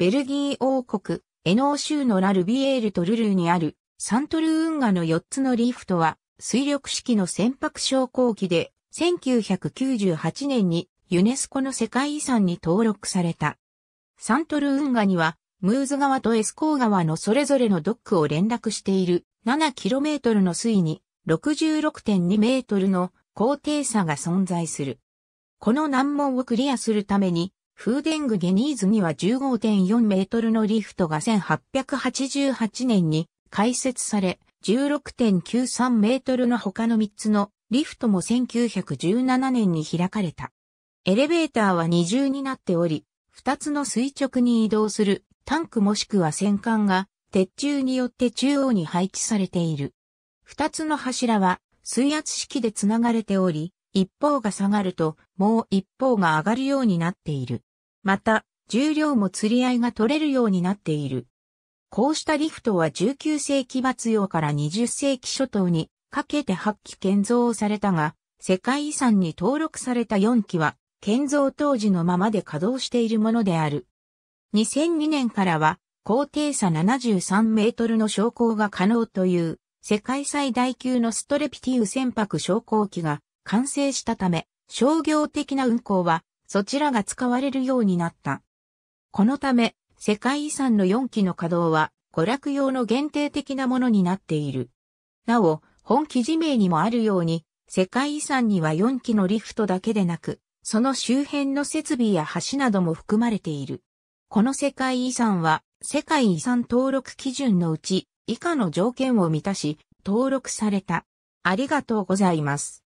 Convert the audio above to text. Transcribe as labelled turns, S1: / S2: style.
S1: ベルギー王国、エノー州のラルビエールとルルーにあるサントル運河の4つのリフトは水力式の船舶昇降機で1998年にユネスコの世界遺産に登録された。サントル運河にはムーズ川とエスコー川のそれぞれのドックを連絡している 7km の水に 66.2m の高低差が存在する。この難問をクリアするためにフーデングゲニーズには15.4メートルのリフトが1888年に開設され、16.93メートルの他の3つのリフトも1917年に開かれた。エレベーターは二重になっており、2つの垂直に移動するタンクもしくは戦艦が鉄柱によって中央に配置されている。2つの柱は水圧式でつながれており、一方が下がるともう一方が上がるようになっている。また、重量も釣り合いが取れるようになっている。こうしたリフトは19世紀末用から20世紀初頭にかけて8機建造されたが、世界遺産に登録された4機は建造当時のままで稼働しているものである。2002年からは高低差73メートルの昇降が可能という世界最大級のストレピティウ船舶昇降機が完成したため商業的な運航はそちらが使われるようになった。このため、世界遺産の4基の稼働は、娯楽用の限定的なものになっている。なお、本記事名にもあるように、世界遺産には4基のリフトだけでなく、その周辺の設備や橋なども含まれている。この世界遺産は、世界遺産登録基準のうち、以下の条件を満たし、登録された。ありがとうございます。